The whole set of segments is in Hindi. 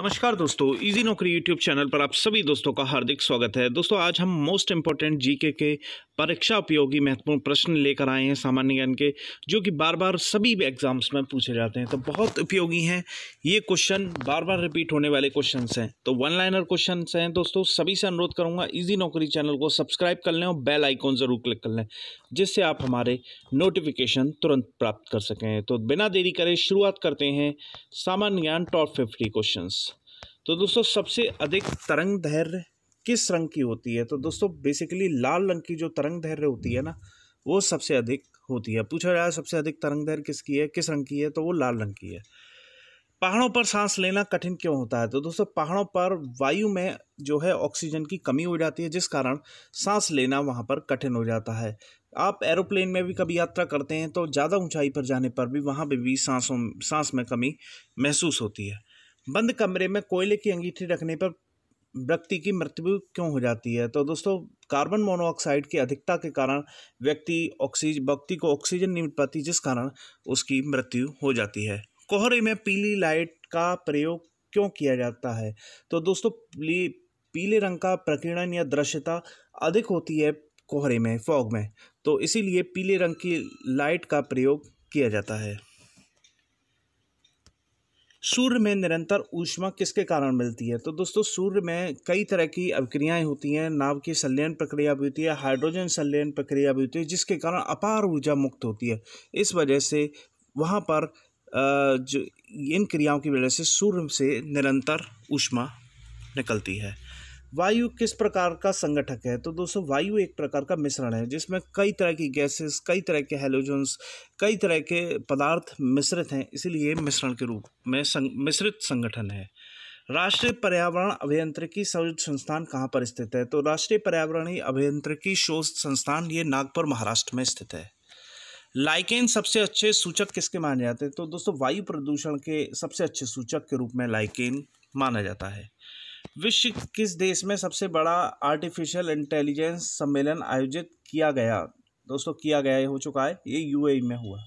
नमस्कार दोस्तों इजी नौकरी यूट्यूब चैनल पर आप सभी दोस्तों का हार्दिक स्वागत है दोस्तों आज हम मोस्ट इम्पोर्टेंट जीके के परीक्षा उपयोगी महत्वपूर्ण प्रश्न लेकर आए हैं सामान्य ज्ञान के जो कि बार बार सभी एग्ज़ाम्स में पूछे जाते हैं तो बहुत उपयोगी हैं ये क्वेश्चन बार बार रिपीट होने वाले क्वेश्चन हैं तो वन लाइनर क्वेश्चन हैं दोस्तों सभी से अनुरोध करूँगा इजी नौकरी चैनल को सब्सक्राइब कर लें और बेल आइकॉन ज़रूर क्लिक कर लें जिससे आप हमारे नोटिफिकेशन तुरंत प्राप्त कर सकें तो बिना देरी करें शुरुआत करते हैं सामान्य ज्ञान टॉप फिफ्टी क्वेश्चन तो दोस्तों सबसे अधिक तरंग धैर्य किस रंग की होती है तो दोस्तों बेसिकली लाल रंग की जो तरंग धैर्य होती है ना वो सबसे अधिक होती है पूछा जाए सबसे अधिक तरंग धैर्य किसकी है किस रंग की है तो वो लाल रंग की है पहाड़ों पर सांस लेना कठिन क्यों होता है तो दोस्तों पहाड़ों पर वायु में जो है ऑक्सीजन की कमी हो जाती है जिस कारण सांस लेना वहाँ पर कठिन हो जाता है आप एरोप्लेन में भी कभी यात्रा करते हैं तो ज़्यादा ऊंचाई पर जाने पर भी वहाँ पर भी सांसों सांस में कमी महसूस होती है बंद कमरे में कोयले की अंगीठी रखने पर व्यक्ति की मृत्यु क्यों हो जाती है तो दोस्तों कार्बन मोनोऑक्साइड की अधिकता के कारण व्यक्ति ऑक्सीज व्यक्ति को ऑक्सीजन नहीं मिल पाती जिस कारण उसकी मृत्यु हो जाती है कोहरे में पीली लाइट का प्रयोग क्यों किया जाता है तो दोस्तों पीले रंग का प्रकीर्णन या दृश्यता अधिक होती है कोहरे में फॉग में तो इसीलिए पीले रंग की लाइट का प्रयोग किया जाता है सूर्य में निरंतर ऊष्मा किसके कारण मिलती है तो दोस्तों सूर्य में कई तरह की अभिक्रियाएं होती हैं नाव की संलयन प्रक्रिया भी होती है हाइड्रोजन संलयन प्रक्रिया भी होती है जिसके कारण अपार ऊर्जा मुक्त होती है इस वजह से वहाँ पर जो इन क्रियाओं की वजह से सूर्य से निरंतर ऊष्मा निकलती है वायु किस प्रकार का संगठक है तो दोस्तों वायु एक प्रकार का मिश्रण है जिसमें कई तरह की गैसेस कई तरह के हेलोजन्स कई तरह के पदार्थ मिश्रित हैं इसीलिए मिश्रण के रूप में संग, मिश्रित संगठन है राष्ट्रीय पर्यावरण अभियंत्रिकी शोध संस्थान कहाँ पर स्थित है तो राष्ट्रीय पर्यावरणीय अभियंत्रिकी शोध संस्थान ये नागपुर महाराष्ट्र में स्थित है लाइकेन सबसे अच्छे सूचक किसके माने जाते हैं तो दोस्तों वायु प्रदूषण के सबसे अच्छे सूचक के रूप में लाइकेन माना जाता है विश्व किस देश में सबसे बड़ा आर्टिफिशियल इंटेलिजेंस सम्मेलन आयोजित किया गया दोस्तों किया गया हो चुका है ये यूएई e में हुआ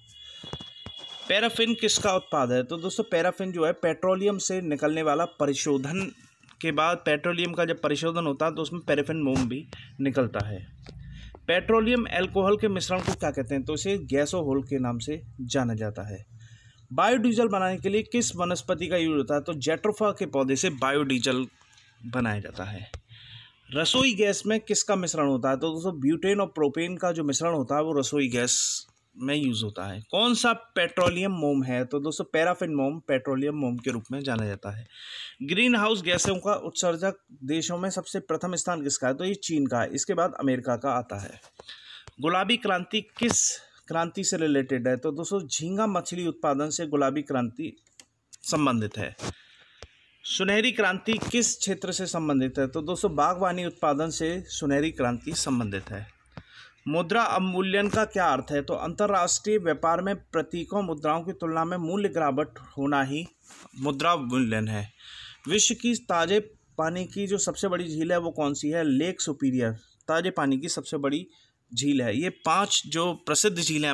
पैराफिन किसका उत्पाद है तो दोस्तों पैराफिन जो है पेट्रोलियम से निकलने वाला परिशोधन के बाद पेट्रोलियम का जब परिशोधन होता है तो उसमें पैराफिन मोम भी निकलता है पेट्रोलियम एल्कोहल के मिश्रण को क्या कहते हैं तो इसे गैसोहोल के नाम से जाना जाता है बायोडीजल बनाने के लिए किस वनस्पति का यूज होता है तो जेट्रोफा के पौधे से बायोडीजल बनाया जाता है रसोई गैस में किसका मिश्रण होता है तो दोस्तों ब्यूटेन और प्रोपेन का जो मिश्रण होता है वो रसोई गैस में यूज़ होता है कौन सा पेट्रोलियम मोम है तो दोस्तों पैराफिन मोम पेट्रोलियम मोम के रूप में जाना जाता है ग्रीन हाउस गैसों का उत्सर्जक देशों में सबसे प्रथम स्थान किसका है तो ये चीन का है इसके बाद अमेरिका का आता है गुलाबी क्रांति किस क्रांति से रिलेटेड है तो दोस्तों झींगा मछली उत्पादन से गुलाबी क्रांति संबंधित है सुनहरी क्रांति किस क्षेत्र से संबंधित है तो दोस्तों बागवानी उत्पादन से सुनहरी क्रांति संबंधित है मुद्रा अवमूल्यन का क्या अर्थ है तो अंतर्राष्ट्रीय व्यापार में प्रतीकों मुद्राओं की तुलना में मूल्य गिरावट होना ही मुद्रा अवमूल्यन है विश्व की ताज़े पानी की जो सबसे बड़ी झील है वो कौन सी है लेक सुपीरियर ताज़े पानी की सबसे बड़ी झील है ये पांच जो प्रसिद्ध झीलें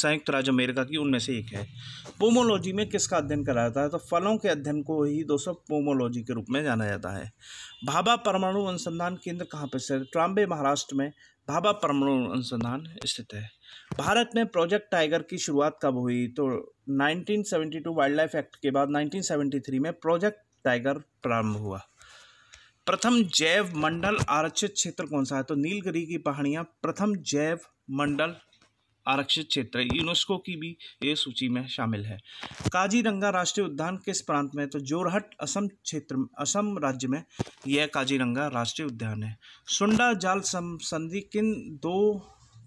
संयुक्त राज्य अमेरिका की उनमें से एक है पोमोलॉजी में किसका अध्ययन करा जाता है तो फलों के अध्ययन को ही दोस्तों पोमोलॉजी के रूप में जाना जाता है भाभा परमाणु अनुसंधान केंद्र कहाँ पर स्थित ट्राम्बे महाराष्ट्र में भाभा परमाणु अनुसंधान स्थित है भारत में प्रोजेक्ट टाइगर की शुरुआत कब हुई तो 1972 वाइल्ड लाइफ एक्ट के बाद 1973 में प्रोजेक्ट टाइगर प्रारंभ हुआ प्रथम जैव मंडल आरक्षित क्षेत्र कौन सा है तो नीलगिरी की पहाड़ियाँ प्रथम जैव मंडल आरक्षित क्षेत्र यूनेस्को की भी ये सूची में शामिल है काजीरंगा राष्ट्रीय उद्यान किस प्रांत में तो जोरहट असम क्षेत्र असम राज्य में यह काजीरंगा राष्ट्रीय उद्यान है सुंडा जाल संधि किन दो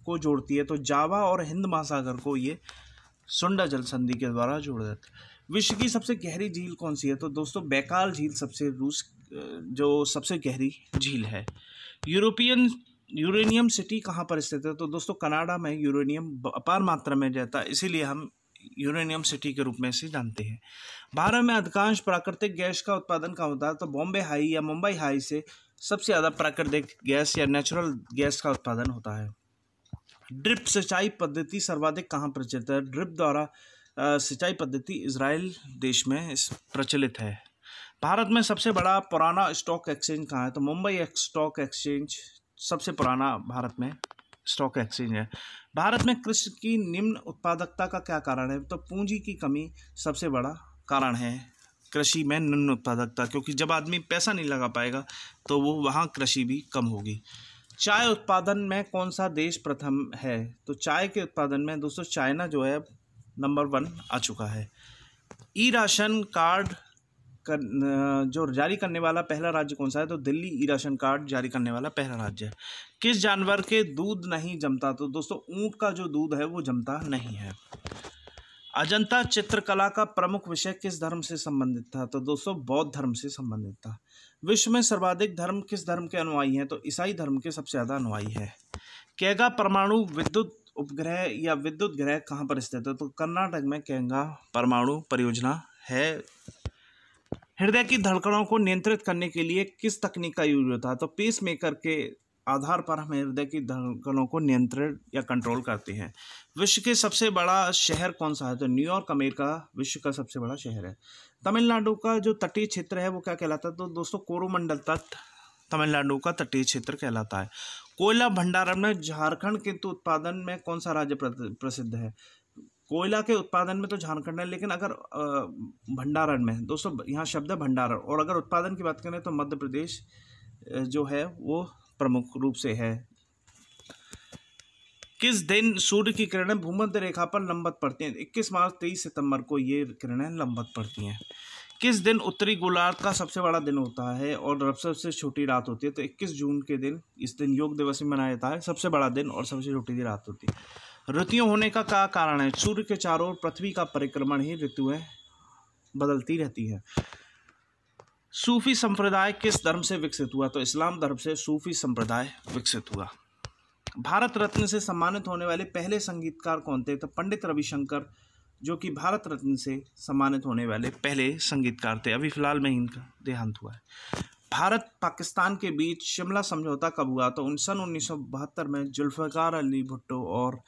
को जोड़ती है तो जावा और हिंद महासागर को ये सुंडा जल संधि के द्वारा जोड़ देता है विश्व की सबसे गहरी झील कौन सी है तो दोस्तों बैकाल झील सबसे रूस जो सबसे गहरी झील है यूरोपियन यूरेनियम सिटी कहाँ पर स्थित है तो दोस्तों कनाडा में यूरेनियम अपार मात्रा में रहता है इसीलिए हम यूरेनियम सिटी के रूप में इसे जानते हैं भारत में अधिकांश प्राकृतिक गैस का उत्पादन कहाँ होता है तो बॉम्बे हाई या मुंबई हाई से सबसे ज़्यादा प्राकृतिक गैस या नेचुरल गैस का उत्पादन होता है ड्रिप सिंचाई पद्धति सर्वाधिक कहाँ प्रचलित है ड्रिप द्वारा सिंचाई पद्धति इसराइल देश में इस प्रचलित है भारत में सबसे बड़ा पुराना स्टॉक एक्सचेंज कहाँ है तो मुंबई स्टॉक एक्सचेंज सबसे पुराना भारत में स्टॉक एक्सचेंज है भारत में कृषि की निम्न उत्पादकता का क्या कारण है तो पूंजी की कमी सबसे बड़ा कारण है कृषि में निम्न उत्पादकता क्योंकि जब आदमी पैसा नहीं लगा पाएगा तो वो वहाँ कृषि भी कम होगी चाय उत्पादन में कौन सा देश प्रथम है तो चाय के उत्पादन में दोस्तों चाइना जो है नंबर वन आ चुका है ई राशन कार्ड कर जो जारी करने वाला पहला राज्य कौन सा है तो दिल्ली ई राशन कार्ड जारी करने वाला पहला राज्य है किस जानवर के दूध नहीं जमता तो दोस्तों ऊँट का जो दूध है वो जमता नहीं है अजंता चित्रकला का प्रमुख विषय किस धर्म से संबंधित था तो दोस्तों बौद्ध धर्म से संबंधित था विश्व में सर्वाधिक धर्म किस धर्म के अनुयायी हैं तो ईसाई धर्म के सबसे ज़्यादा अनुयायी है कैगा परमाणु विद्युत उपग्रह या विद्युत ग्रह कहाँ पर स्थित है तो कर्नाटक में कैंगा परमाणु परियोजना है हृदय की धड़कनों को नियंत्रित करने के लिए किस तकनीक का यूज होता है तो पेस मेकर के आधार पर हम हृदय की धड़कनों को नियंत्रण या कंट्रोल करते हैं विश्व के सबसे बड़ा शहर कौन सा है तो न्यूयॉर्क अमेरिका विश्व का सबसे बड़ा शहर है तमिलनाडु का जो तटीय क्षेत्र है वो क्या कहलाता है तो दोस्तों कोरोमंडल तट तमिलनाडु का तटीय क्षेत्र कहलाता है कोयला भंडारण में झारखंड के तो उत्पादन में कौन सा राज्य प्रसिद्ध है कोयला के उत्पादन में तो झारखंड है लेकिन अगर भंडारण में दोस्तों यहाँ शब्द है भंडारण और अगर उत्पादन की बात करें तो मध्य प्रदेश जो है वो प्रमुख रूप से है किस दिन सूर्य की किरणें भूमध्य रेखा पर लंबत पड़ती हैं 21 मार्च 23 सितंबर को ये किरणें लंबत पड़ती हैं किस दिन उत्तरी गोलार्ध का सबसे बड़ा दिन होता है और सबसे छोटी रात होती है तो 21 जून के दिन इस दिन योग दिवस मनाया जाता है सबसे बड़ा दिन और सबसे छोटी रात होती है ऋतुओं होने का क्या कारण है सूर्य के चारों ओर पृथ्वी का परिक्रमण ही ऋतुएं बदलती रहती है सूफी संप्रदाय किस धर्म से विकसित हुआ तो इस्लाम धर्म से सूफी संप्रदाय विकसित हुआ भारत रत्न से सम्मानित होने वाले पहले संगीतकार कौन थे तो पंडित रविशंकर जो कि भारत रत्न से सम्मानित होने वाले पहले संगीतकार थे अभी फिलहाल में इनका देहांत हुआ है भारत पाकिस्तान के बीच शिमला समझौता कब हुआ तो सन उन्नीस में जुल्फ़ार अली भुट्टो और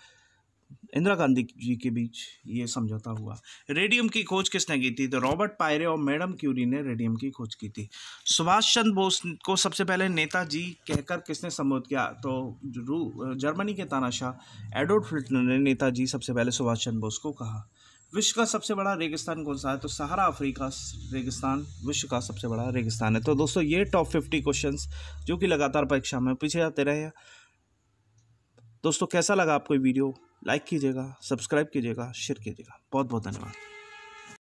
इंदिरा गांधी जी के बीच ये समझौता हुआ रेडियम की खोज किसने की थी तो रॉबर्ट पायरे और मैडम क्यूरी ने रेडियम की खोज की थी सुभाष चंद्र बोस को सबसे पहले नेताजी कहकर किसने संबोधित किया तो रू जर्मनी के तानाशाह एडोर्ड फिल्टन ने नेताजी सबसे पहले सुभाष चंद्र बोस को कहा विश्व का सबसे बड़ा रेगिस्तान कौन सा है तो सहारा अफ्रीका रेगिस्तान विश्व का सबसे बड़ा रेगिस्तान है तो दोस्तों ये टॉप फिफ्टी क्वेश्चन जो कि लगातार परीक्षा में पीछे जाते रहे हैं दोस्तों कैसा लगा आपको वीडियो लाइक कीजिएगा सब्सक्राइब कीजिएगा शेयर कीजिएगा बहुत बहुत धन्यवाद